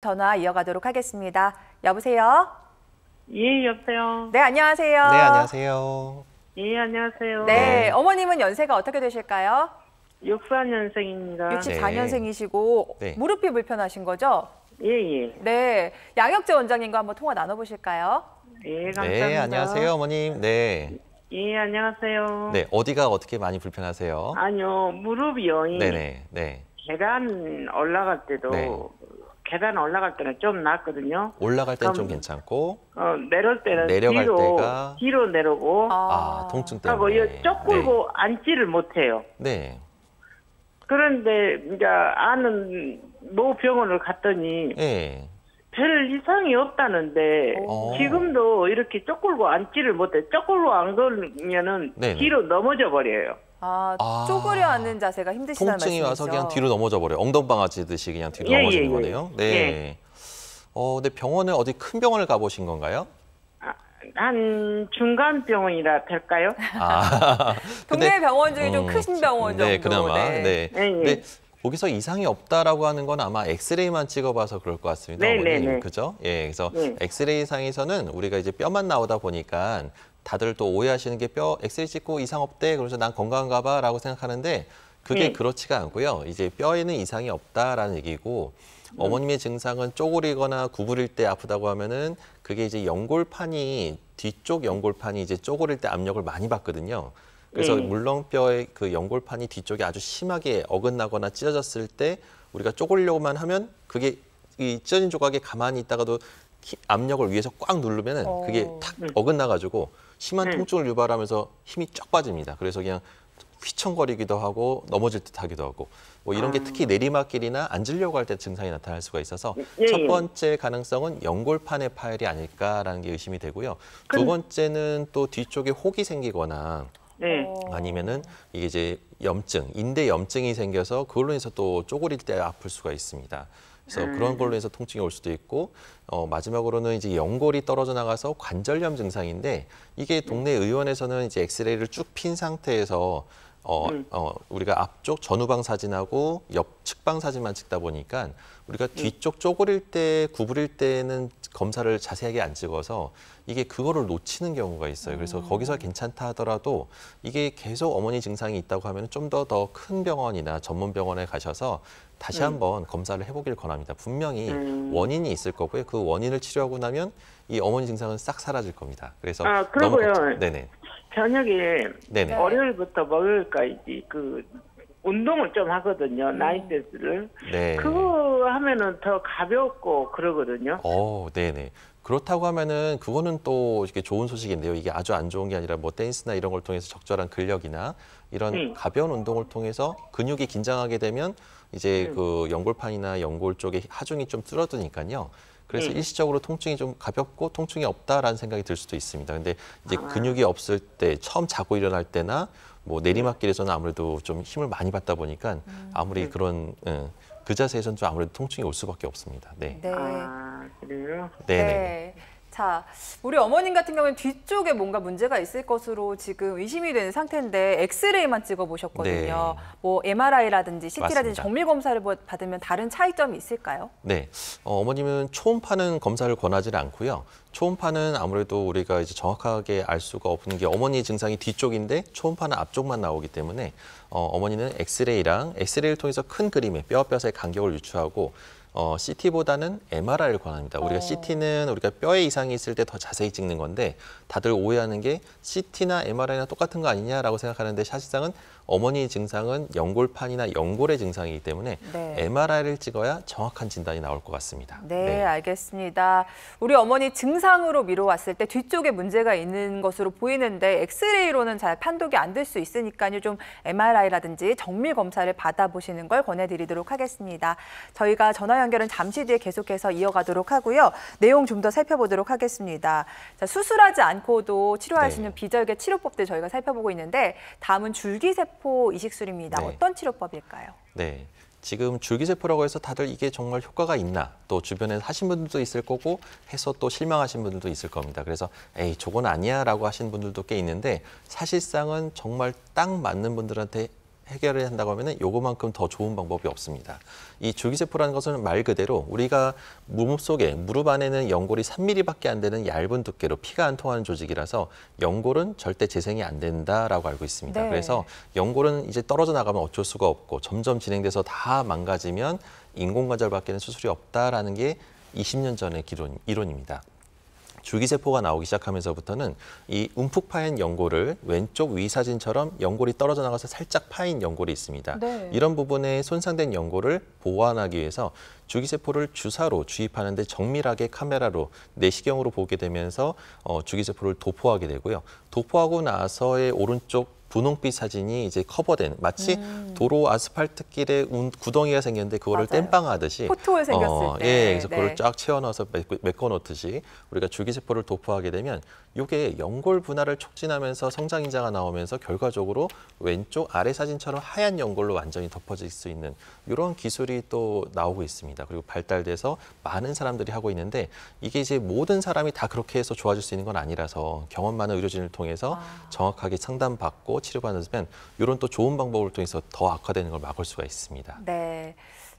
전화 이어가도록 하겠습니다. 여보세요? 예, 여보세요. 네, 안녕하세요. 네, 안녕하세요. 예, 안녕하세요. 네, 네. 어머님은 연세가 어떻게 되실까요? 64년생입니다. 64년생이시고 네. 무릎이 불편하신 거죠? 예, 예. 네, 양혁재 원장님과 한번 통화 나눠보실까요? 예, 네, 감사합니다. 네, 안녕하세요, 어머님. 네. 예, 안녕하세요. 네, 어디가 어떻게 많이 불편하세요? 아니요, 무릎이요. 네네, 네. 계단 올라갈 때도 계단 올라갈 때는 좀 낫거든요. 올라갈 때는 좀 괜찮고. 어, 내려올 때는 내려갈 뒤로, 때가 뒤로 내려오고. 아, 아 통증 때문에. 하고 쪼끌고 네. 앉지를 못해요. 네. 그런데 이제 아는 모 병원을 갔더니 네. 별 이상이 없다는데 오. 어. 지금도 이렇게 쪼끌고 앉지를 못해. 쪼끌고 앉으면은 네네. 뒤로 넘어져 버려요. 아, 아, 쪼그려 앉는 자세가 힘드시다는 말이죠 통증이 와서 그냥 뒤로 넘어져 버려요. 엉덩방아지듯이 그냥 뒤로 예, 예, 넘어지는 예, 거네요. 네. 예. 어, 근데 병원은 어디 큰 병원을 가보신 건가요? 아, 한 중간 병원이라 될까요? 아, 동네 병원 중에 좀큰 음, 병원 정도. 네, 그 그나마. 네. 네. 근데 거기서 이상이 없다라고 하는 건 아마 엑스레이만 찍어봐서 그럴 것 같습니다. 네네 어머님, 네. 그죠? 예, 그래서 엑스레이 상에서는 우리가 이제 뼈만 나오다 보니까 다들 또 오해하시는 게 뼈 엑스레이 찍고 이상 없대 그래서 난 건강한가 봐라고 생각하는데 그게 네. 그렇지가 않고요. 이제 뼈에는 이상이 없다라는 얘기고 음. 어머님의 증상은 쪼그리거나 구부릴 때 아프다고 하면은 그게 이제 연골판이 뒤쪽 연골판이 이제 쪼그릴 때 압력을 많이 받거든요. 그래서 네. 물렁뼈의 그 연골판이 뒤쪽에 아주 심하게 어긋나거나 찢어졌을 때 우리가 쪼그리려고만 하면 그게 이 찢어진 조각이 가만히 있다가도 압력을 위해서꽉 누르면은 어... 그게 탁 네. 어긋나가지고 심한 네. 통증을 유발하면서 힘이 쫙 빠집니다. 그래서 그냥 휘청거리기도 하고 넘어질 듯하기도 하고 뭐 이런 게 아. 특히 내리막길이나 앉으려고 할 때 증상이 나타날 수가 있어서 예, 예, 첫 번째 가능성은 연골판의 파열이 아닐까라는 게 의심이 되고요. 두 번째는 또 뒤쪽에 혹이 생기거나 네. 어. 아니면은 이게 이제 염증, 인대 염증이 생겨서 그걸로 인해서 또 쪼그릴 때 아플 수가 있습니다. 그래서 음. 그런 걸로 해서 통증이 올 수도 있고 어, 마지막으로는 이제 연골이 떨어져 나가서 관절염 증상인데 이게 동네 의원에서는 이제 엑스레이를 쭉 핀 상태에서 어, 음. 어, 우리가 앞쪽 전후방 사진하고 옆 측방 사진만 찍다 보니까 우리가 음. 뒤쪽 쪼그릴 때 구부릴 때는 검사를 자세하게 안 찍어서 이게 그거를 놓치는 경우가 있어요. 그래서 음. 거기서 괜찮다 하더라도 이게 계속 어머니 증상이 있다고 하면 좀더 더 큰 병원이나 전문 병원에 가셔서 다시 음. 한번 음. 검사를 해보길 권합니다. 분명히 음. 원인이 있을 거고요. 그 원인을 치료하고 나면 이 어머니 증상은 싹 사라질 겁니다. 그래서 아, 그러고요. 걱정... 네네. 저녁에 네네. 월요일부터 목요일까지 그 운동을 좀 하거든요. 음. 나이댄스를. 네. 그거 하면은 더 가볍고 그러거든요. 어, 네네. 그렇다고 하면은 그거는 또 이렇게 좋은 소식인데요. 이게 아주 안 좋은 게 아니라 뭐 댄스나 이런 걸 통해서 적절한 근력이나 이런 음. 가벼운 운동을 통해서 근육이 긴장하게 되면 이제 음. 그 연골판이나 연골 쪽에 하중이 좀 줄어드니까요. 그래서 음. 일시적으로 통증이 좀 가볍고 통증이 없다라는 생각이 들 수도 있습니다. 근데 이제 아. 근육이 없을 때 처음 자고 일어날 때나 뭐 내리막길에서는 아무래도 좀 힘을 많이 받다 보니까 음, 아무리 음. 그런 음, 그 자세에서는 좀 아무래도 통증이 올 수밖에 없습니다. 네. 네. 아, 그래요? 네네. 네. 네, 네. 자, 우리 어머님 같은 경우는 뒤쪽에 뭔가 문제가 있을 것으로 지금 의심이 되는 상태인데 엑스레이만 찍어 보셨거든요. 네. 뭐 MRI라든지 CT라든지 정밀 검사를 받으면 다른 차이점이 있을까요? 네, 어, 어머님은 초음파는 검사를 권하지 않고요. 초음파는 아무래도 우리가 이제 정확하게 알 수가 없는 게 어머니 증상이 뒤쪽인데 초음파는 앞쪽만 나오기 때문에 어, 어머니는 엑스레이랑 엑스레이를 통해서 큰 그림에 뼈 뼈의 간격을 유추하고 어, CT보다는 MRI를 권합니다. 우리가 어. CT는 우리가 뼈에 이상이 있을 때 더 자세히 찍는 건데 다들 오해하는 게 CT나 MRI나 똑같은 거 아니냐라고 생각하는데 사실상은 어머니 증상은 연골판이나 연골의 증상이기 때문에 네. MRI를 찍어야 정확한 진단이 나올 것 같습니다. 네, 네, 알겠습니다. 우리 어머니 증상으로 미뤄왔을 때 뒤쪽에 문제가 있는 것으로 보이는데 엑스레이로는 잘 판독이 안 될 수 있으니까요. 좀 MRI라든지 정밀 검사를 받아보시는 걸 권해드리도록 하겠습니다. 저희가 전화 연결은 잠시 뒤에 계속해서 이어가도록 하고요. 내용 좀 더 살펴보도록 하겠습니다. 자, 수술하지 않고도 치료할 네. 수 있는 비절개 치료법들 저희가 살펴보고 있는데 다음은 줄기세포 세포 이식술입니다. 네. 어떤 치료법일까요? 네. 지금 줄기세포라고 해서 다들 이게 정말 효과가 있나 또 주변에 하신 분들도 있을 거고 해서 또 실망하신 분들도 있을 겁니다. 그래서 에이 저건 아니야 라고 하신 분들도 꽤 있는데 사실상은 정말 딱 맞는 분들한테 해결을 한다고 하면 은 요거만큼 더 좋은 방법이 없습니다. 이 줄기세포라는 것은 말 그대로 우리가 무릎 속에 무릎 안에는 연골이 3mm밖에 안 되는 얇은 두께로 피가 안 통하는 조직이라서 연골은 절대 재생이 안 된다라고 알고 있습니다. 네. 그래서 연골은 이제 떨어져 나가면 어쩔 수가 없고 점점 진행돼서 다 망가지면 인공관절 밖에는 수술이 없다라는 게 20년 전의 기론, 이론입니다. 줄기세포가 나오기 시작하면서부터는 이 움푹 파인 연골을 왼쪽 위 사진처럼 연골이 떨어져 나가서 살짝 파인 연골이 있습니다. 네. 이런 부분에 손상된 연골을 보완하기 위해서 주기세포를 주사로 주입하는데 정밀하게 카메라로 내시경으로 보게 되면서 어, 주기세포를 도포하게 되고요. 도포하고 나서의 오른쪽 분홍빛 사진이 이제 커버된 마치 음. 도로 아스팔트길에 운, 구덩이가 생겼는데 그거를 땜빵 하듯이 포토에 생겼을 어, 때 예, 그래서 네. 그걸 쫙 채워 넣어서 메꿔 놓듯이 우리가 줄기세포를 도포하게 되면 이게 연골 분화를 촉진하면서 성장 인자가 나오면서 결과적으로 왼쪽 아래 사진처럼 하얀 연골로 완전히 덮어질 수 있는 이런 기술이 또 나오고 있습니다. 그리고 발달돼서 많은 사람들이 하고 있는데 이게 이제 모든 사람이 다 그렇게 해서 좋아질 수 있는 건 아니라서 경험 많은 의료진을 통해서 아. 정확하게 상담받고 치료받으면 이런 또 좋은 방법을 통해서 더 악화되는 걸 막을 수가 있습니다. 네.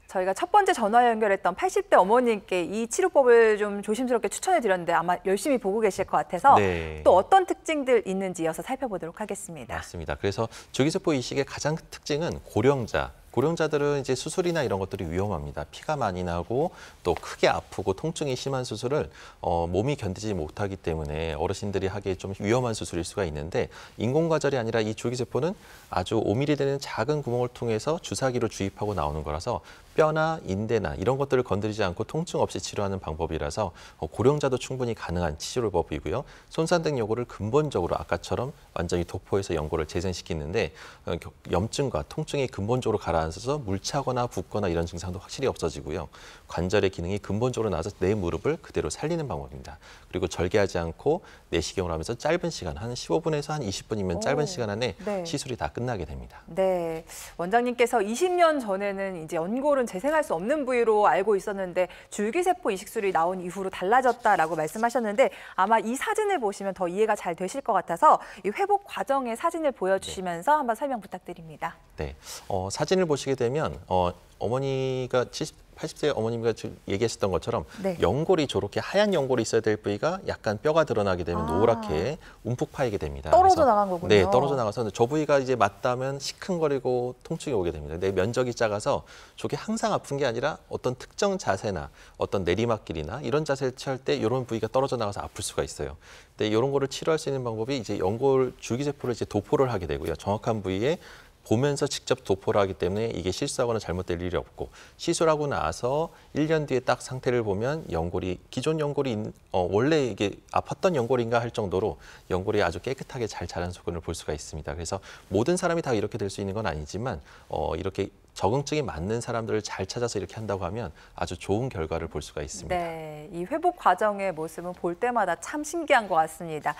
저희가 첫 번째 전화 연결했던 80대 어머님께 이 치료법을 좀 조심스럽게 추천해 드렸는데 아마 열심히 보고 계실 것 같아서 네. 또 어떤 특징들 있는지 이어서 살펴보도록 하겠습니다. 맞습니다. 그래서 주기세포 이식의 가장 특징은 고령자, 고령자들은 이제 수술이나 이런 것들이 위험합니다. 피가 많이 나고 또 크게 아프고 통증이 심한 수술을 어, 몸이 견디지 못하기 때문에 어르신들이 하기에 좀 위험한 수술일 수가 있는데 인공과절이 아니라 이 줄기세포는 아주 5mm 되는 작은 구멍을 통해서 주사기로 주입하고 나오는 거라서 뼈나 인대나 이런 것들을 건드리지 않고 통증 없이 치료하는 방법이라서 어, 고령자도 충분히 가능한 치료법이고요. 손상등 요구를 근본적으로 아까처럼 완전히 도포해서 연고를 재생시키는데 어, 염증과 통증이 근본적으로 가라앉아서 물차거나 붓거나 이런 증상도 확실히 없어지고요. 관절의 기능이 근본적으로 나서내 무릎을 그대로 살리는 방법입니다. 그리고 절개하지 않고 내시경을 하면서 짧은 시간 한 15분에서 한 20분이면 짧은 시간 안에 네. 시술이 다 끝나게 됩니다. 네. 원장님께서 20년 전에는 이제 연고를 기본는 재생할 수 없는 부위로 알고 있었는데 줄기세포 이식술이 나온 이후로 달라졌다라고 말씀하셨는데 아마 이 사진을 보시면 더 이해가 잘 되실 것 같아서 이 회복 과정의 사진을 보여주시면서 네. 한번 설명 부탁드립니다. 네, 어, 사진을 보시게 되면 어, 어머니가 70 80세 어머님과 얘기하셨던 것처럼 네. 연골이 저렇게 하얀 연골이 있어야 될 부위가 약간 뼈가 드러나게 되면 아. 노랗게 움푹 파이게 됩니다. 떨어져 나간 거군요. 네, 떨어져 나가서 저 부위가 이제 맞다면 시큰거리고 통증이 오게 됩니다. 내 면적이 작아서 저게 항상 아픈 게 아니라 어떤 특정 자세나 어떤 내리막길이나 이런 자세를 취할 때 이런 부위가 떨어져 나가서 아플 수가 있어요. 근데 이런 거를 치료할 수 있는 방법이 이제 연골 줄기세포를 이제 도포를 하게 되고요. 정확한 부위에 보면서 직접 도포를 하기 때문에 이게 실수하거나 잘못될 일이 없고 시술하고 나서 1년 뒤에 딱 상태를 보면 연골이 기존 연골이 어, 원래 이게 아팠던 연골인가 할 정도로 연골이 아주 깨끗하게 잘 자란 소견을 볼 수가 있습니다. 그래서 모든 사람이 다 이렇게 될 수 있는 건 아니지만 어, 이렇게 적응증이 맞는 사람들을 잘 찾아서 이렇게 한다고 하면 아주 좋은 결과를 볼 수가 있습니다. 네, 이 회복 과정의 모습은 볼 때마다 참 신기한 것 같습니다.